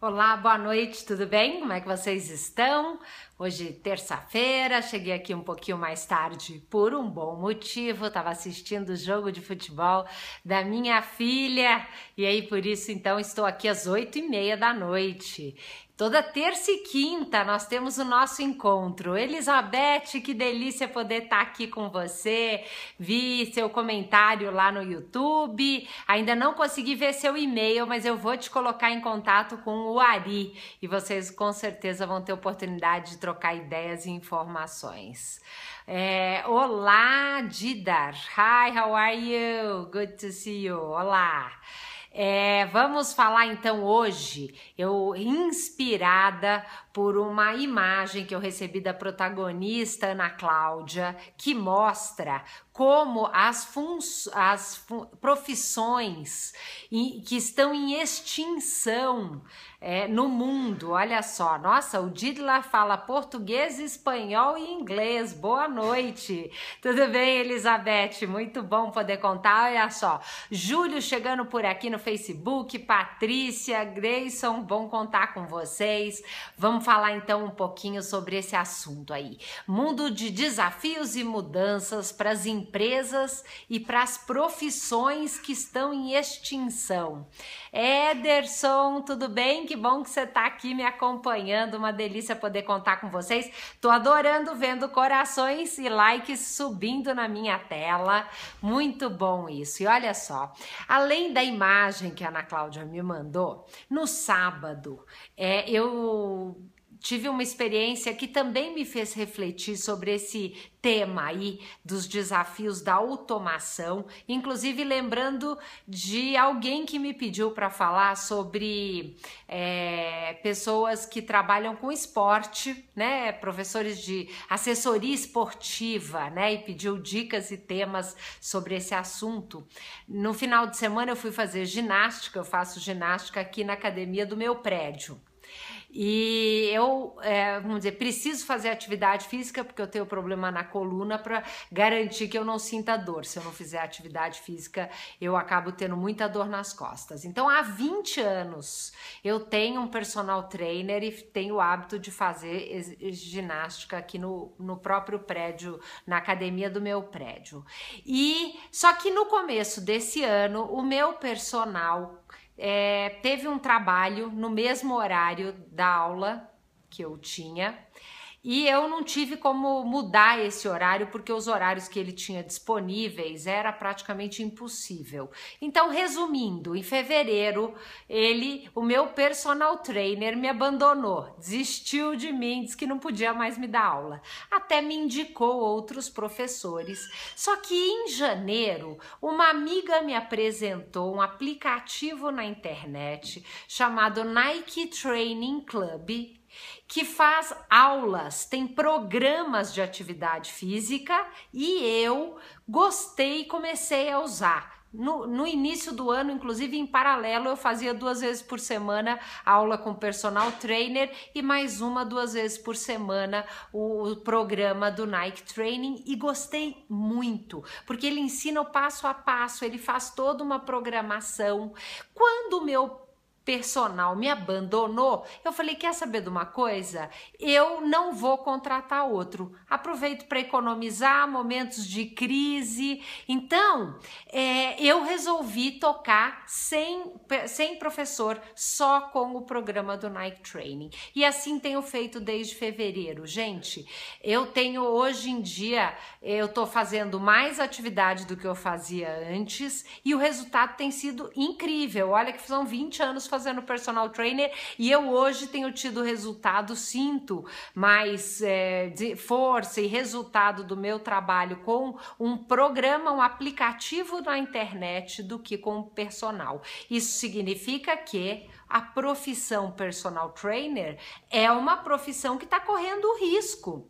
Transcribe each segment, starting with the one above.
Olá, boa noite, tudo bem? Como é que vocês estão? Hoje, terça-feira, cheguei aqui um pouquinho mais tarde por um bom motivo. Estava assistindo o jogo de futebol da minha filha e aí por isso então estou aqui às oito e meia da noite. Toda terça e quinta nós temos o nosso encontro. Elizabeth, que delícia poder estar tá aqui com você. Vi seu comentário lá no YouTube. Ainda não consegui ver seu e-mail, mas eu vou te colocar em contato com o Ari e vocês com certeza vão ter oportunidade de trocar ideias e informações. É, olá, Didar. Hi, how are you? Good to see you. Olá. É, vamos falar então hoje, eu inspirada por uma imagem que eu recebi da protagonista Ana Cláudia, que mostra como as, fun as profissões que estão em extinção é, no mundo. Olha só, nossa, o Didla fala português, espanhol e inglês. Boa noite. Tudo bem, Elizabeth? Muito bom poder contar. Olha só, Júlio chegando por aqui no Facebook, Patrícia, Grayson, bom contar com vocês. Vamos falar então um pouquinho sobre esse assunto aí. Mundo de desafios e mudanças para as empresas e para as profissões que estão em extinção. Ederson, tudo bem? Que bom que você está aqui me acompanhando. Uma delícia poder contar com vocês. Estou adorando vendo corações e likes subindo na minha tela. Muito bom isso. E olha só, além da imagem que a Ana Cláudia me mandou, no sábado é, eu tive uma experiência que também me fez refletir sobre esse tema aí dos desafios da automação, inclusive lembrando de alguém que me pediu para falar sobre é, pessoas que trabalham com esporte, né, professores de assessoria esportiva, né, e pediu dicas e temas sobre esse assunto. No final de semana eu fui fazer ginástica, eu faço ginástica aqui na academia do meu prédio. E eu, é, vamos dizer, preciso fazer atividade física porque eu tenho problema na coluna para garantir que eu não sinta dor. Se eu não fizer atividade física, eu acabo tendo muita dor nas costas. Então, há 20 anos eu tenho um personal trainer e tenho o hábito de fazer ginástica aqui no, no próprio prédio, na academia do meu prédio. E só que no começo desse ano, o meu personal é, teve um trabalho no mesmo horário da aula que eu tinha e eu não tive como mudar esse horário, porque os horários que ele tinha disponíveis era praticamente impossível. Então, resumindo, em fevereiro, ele, o meu personal trainer, me abandonou, desistiu de mim, disse que não podia mais me dar aula. Até me indicou outros professores. Só que em janeiro, uma amiga me apresentou um aplicativo na internet chamado Nike Training Club que faz aulas, tem programas de atividade física e eu gostei e comecei a usar. No, no, início do ano, inclusive em paralelo, eu fazia duas vezes por semana aula com personal trainer e mais uma duas vezes por semana o, o programa do Nike Training e gostei muito, porque ele ensina o passo a passo, ele faz toda uma programação. Quando o meu personal me abandonou, eu falei: quer saber de uma coisa? Eu não vou contratar outro. Aproveito para economizar momentos de crise. Então, é, eu resolvi tocar sem, sem professor, só com o programa do Nike Training. E assim tenho feito desde fevereiro. Gente, eu tenho hoje em dia, eu estou fazendo mais atividade do que eu fazia antes e o resultado tem sido incrível. Olha que são 20 anos fazendo fazendo personal trainer e eu hoje tenho tido resultado, sinto mais é, de força e resultado do meu trabalho com um programa, um aplicativo na internet do que com personal. Isso significa que a profissão personal trainer é uma profissão que está correndo risco.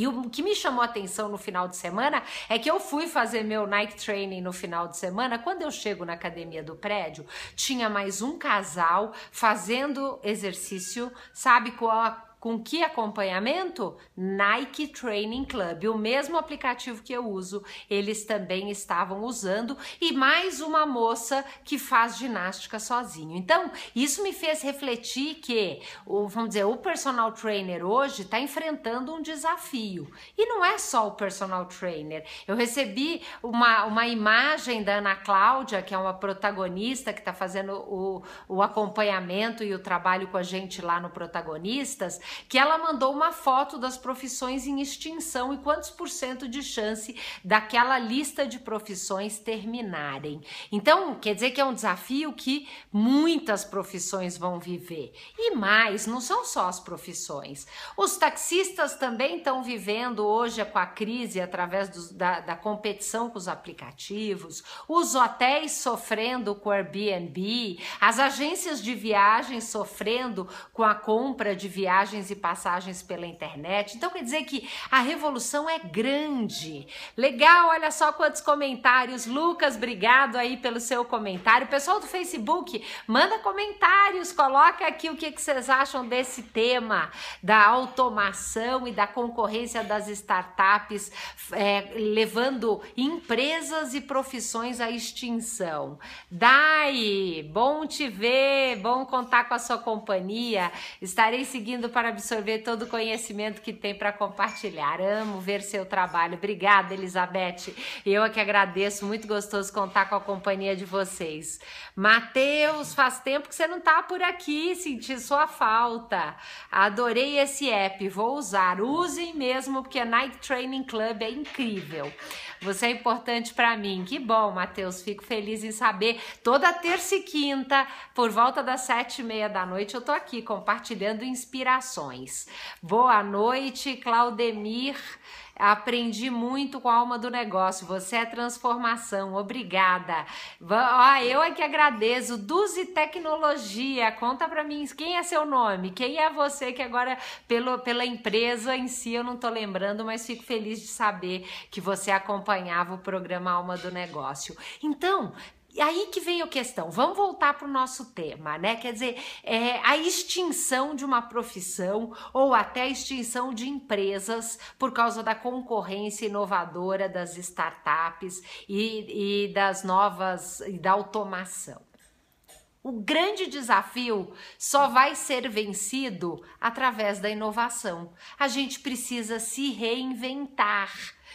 E o que me chamou a atenção no final de semana é que eu fui fazer meu Nike Training no final de semana. Quando eu chego na academia do prédio, tinha mais um casal fazendo exercício, sabe, com a com que acompanhamento? Nike Training Club, o mesmo aplicativo que eu uso, eles também estavam usando e mais uma moça que faz ginástica sozinho. Então, isso me fez refletir que, o, vamos dizer, o personal trainer hoje está enfrentando um desafio. E não é só o personal trainer. Eu recebi uma, uma imagem da Ana Cláudia, que é uma protagonista que está fazendo o, o acompanhamento e o trabalho com a gente lá no Protagonistas, que ela mandou uma foto das profissões em extinção e quantos por cento de chance daquela lista de profissões terminarem. Então, quer dizer que é um desafio que muitas profissões vão viver. E mais, não são só as profissões. Os taxistas também estão vivendo hoje com a crise através do, da, da competição com os aplicativos, os hotéis sofrendo com o Airbnb, as agências de viagens sofrendo com a compra de viagens viagens e passagens pela internet. Então quer dizer que a revolução é grande. Legal, olha só quantos comentários. Lucas, obrigado aí pelo seu comentário. Pessoal do Facebook, manda comentários, coloca aqui o que, que vocês acham desse tema da automação e da concorrência das startups, é, levando empresas e profissões à extinção. Dai, bom te ver, bom contar com a sua companhia. Estarei seguindo para para absorver todo o conhecimento que tem para compartilhar. Amo ver seu trabalho. Obrigada, Elizabeth. Eu é que agradeço, muito gostoso contar com a companhia de vocês. Matheus, faz tempo que você não está por aqui, senti sua falta. Adorei esse app, vou usar. Usem mesmo, porque a Nike Training Club é incrível. Você é importante para mim. Que bom, Matheus. Fico feliz em saber. Toda terça e quinta, por volta das sete e meia da noite, eu tô aqui compartilhando inspirações ações. Boa noite, Claudemir. Aprendi muito com a alma do negócio. Você é transformação. Obrigada. Ah, eu é que agradeço. Duzi Tecnologia. Conta para mim quem é seu nome? Quem é você que agora pelo, pela empresa em si eu não tô lembrando, mas fico feliz de saber que você acompanhava o programa Alma do Negócio. Então, e aí que vem a questão, vamos voltar para o nosso tema, né? Quer dizer, é, a extinção de uma profissão ou até a extinção de empresas por causa da concorrência inovadora das startups e, e das novas, e da automação. O grande desafio só vai ser vencido através da inovação. A gente precisa se reinventar,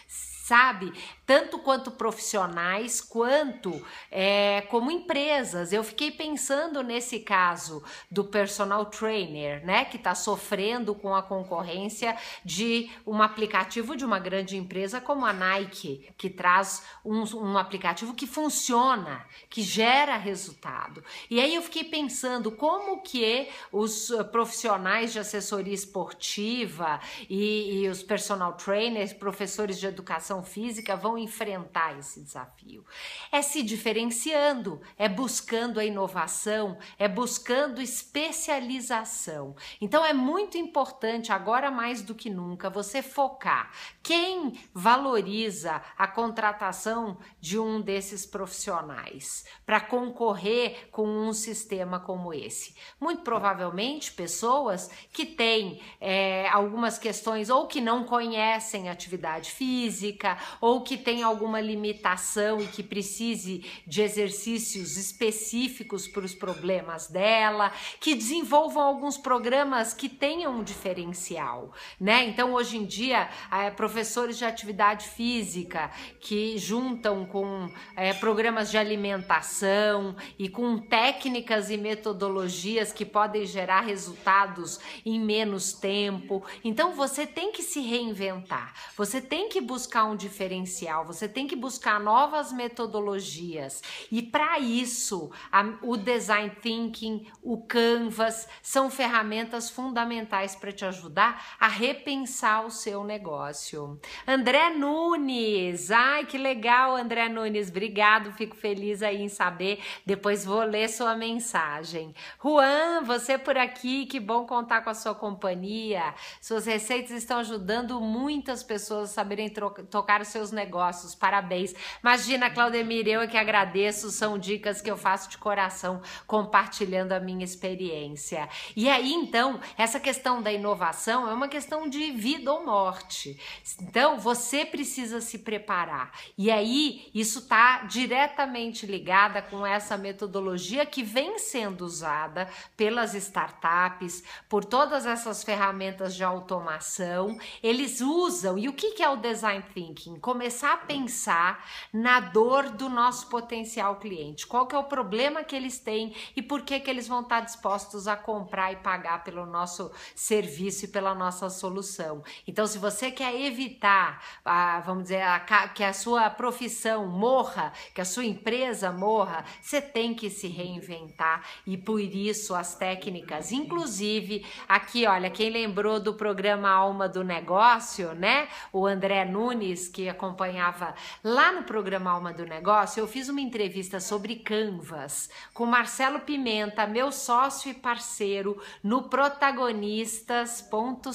sabe? tanto quanto profissionais, quanto é, como empresas. Eu fiquei pensando nesse caso do personal trainer, né, que está sofrendo com a concorrência de um aplicativo de uma grande empresa como a Nike, que traz um, um aplicativo que funciona, que gera resultado. E aí eu fiquei pensando como que os eh, profissionais de assessoria esportiva e, e os personal trainers, professores de educação física vão vão enfrentar esse desafio. É se diferenciando, é buscando a inovação, é buscando especialização. Então é muito importante, agora mais do que nunca, você focar. Quem valoriza a contratação de um desses profissionais para concorrer com um sistema como esse? Muito provavelmente pessoas que têm é, algumas questões ou que não conhecem atividade física ou que tem alguma limitação e que precise de exercícios específicos para os problemas dela, que desenvolvam alguns programas que tenham um diferencial, né? Então, hoje em dia, é, professores de atividade física que juntam com é, programas de alimentação e com técnicas e metodologias que podem gerar resultados em menos tempo. Então, você tem que se reinventar, você tem que buscar um diferencial social, você tem que buscar novas metodologias. E para isso, a, o design thinking, o Canvas são ferramentas fundamentais para te ajudar a repensar o seu negócio. André Nunes, ai que legal, André Nunes, obrigado, fico feliz aí em saber. Depois vou ler sua mensagem. Juan, você por aqui, que bom contar com a sua companhia. Suas receitas estão ajudando muitas pessoas a saberem tocar os seus negócios negócios. Parabéns. Imagina, Claudemir, eu é que agradeço. São dicas que eu faço de coração, compartilhando a minha experiência. E aí, então, essa questão da inovação é uma questão de vida ou morte. Então, você precisa se preparar. E aí, isso está diretamente ligada com essa metodologia que vem sendo usada pelas startups, por todas essas ferramentas de automação. Eles usam, e o que é o design thinking? Começar a pensar na dor do nosso potencial cliente. Qual que é o problema que eles têm e por que que eles vão estar dispostos a comprar e pagar pelo nosso serviço e pela nossa solução. Então, se você quer evitar, a, vamos dizer, a, que a sua profissão morra, que a sua empresa morra, você tem que se reinventar e por isso as técnicas, inclusive aqui, olha, quem lembrou do programa Alma do Negócio, né? O André Nunes que acompanha acompanhava lá no programa Alma do Negócio, eu fiz uma entrevista sobre Canvas com Marcelo Pimenta, meu sócio e parceiro no protagonistas.co.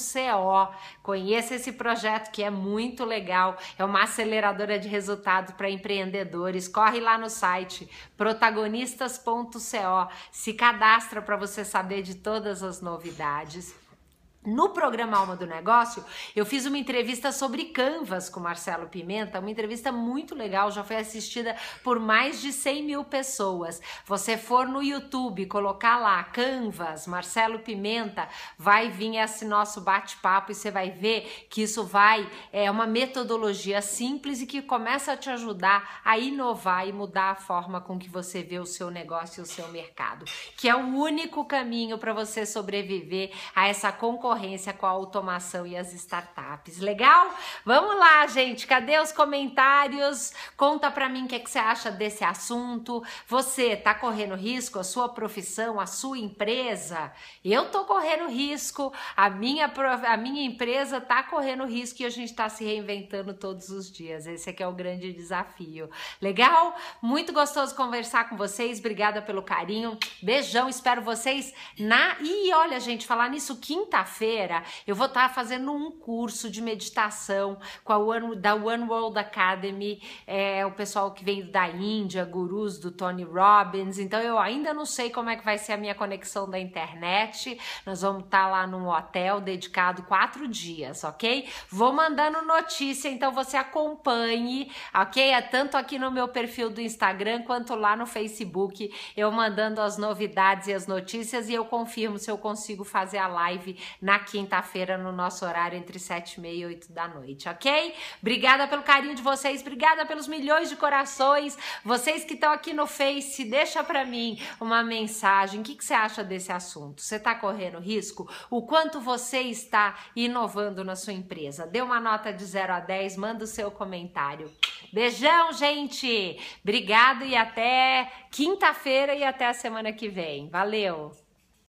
Conheça esse projeto que é muito legal, é uma aceleradora de resultado para empreendedores. Corre lá no site protagonistas.co, se cadastra para você saber de todas as novidades. No programa Alma do Negócio, eu fiz uma entrevista sobre Canvas com Marcelo Pimenta, uma entrevista muito legal, já foi assistida por mais de 100 mil pessoas. Você for no YouTube, colocar lá Canvas, Marcelo Pimenta, vai vir esse nosso bate-papo e você vai ver que isso vai, é uma metodologia simples e que começa a te ajudar a inovar e mudar a forma com que você vê o seu negócio e o seu mercado, que é o único caminho para você sobreviver a essa concorrência concorrência com a automação e as startups. Legal? Vamos lá, gente. Cadê os comentários? Conta para mim o que, é que você acha desse assunto. Você tá correndo risco a sua profissão, a sua empresa? Eu tô correndo risco. A minha a minha empresa tá correndo risco e a gente está se reinventando todos os dias. Esse aqui é, é o grande desafio. Legal? Muito gostoso conversar com vocês. Obrigada pelo carinho. Beijão. Espero vocês na e olha, gente, falar nisso quinta-feira quinta-feira eu vou estar tá fazendo um curso de meditação com a One, da One World Academy, é, o pessoal que vem da Índia, gurus do Tony Robbins. Então eu ainda não sei como é que vai ser a minha conexão da internet. Nós vamos estar tá lá num hotel dedicado quatro dias, ok? Vou mandando notícia, então você acompanhe, ok? É tanto aqui no meu perfil do Instagram quanto lá no Facebook, eu mandando as novidades e as notícias e eu confirmo se eu consigo fazer a live na na quinta-feira, no nosso horário entre 7 e meia e 8 da noite, ok? Obrigada pelo carinho de vocês, obrigada pelos milhões de corações. Vocês que estão aqui no Face, deixa para mim uma mensagem. O que, que você acha desse assunto? Você está correndo risco? O quanto você está inovando na sua empresa? Dê uma nota de 0 a 10, manda o seu comentário. Beijão, gente! Obrigado e até quinta-feira e até a semana que vem. Valeu!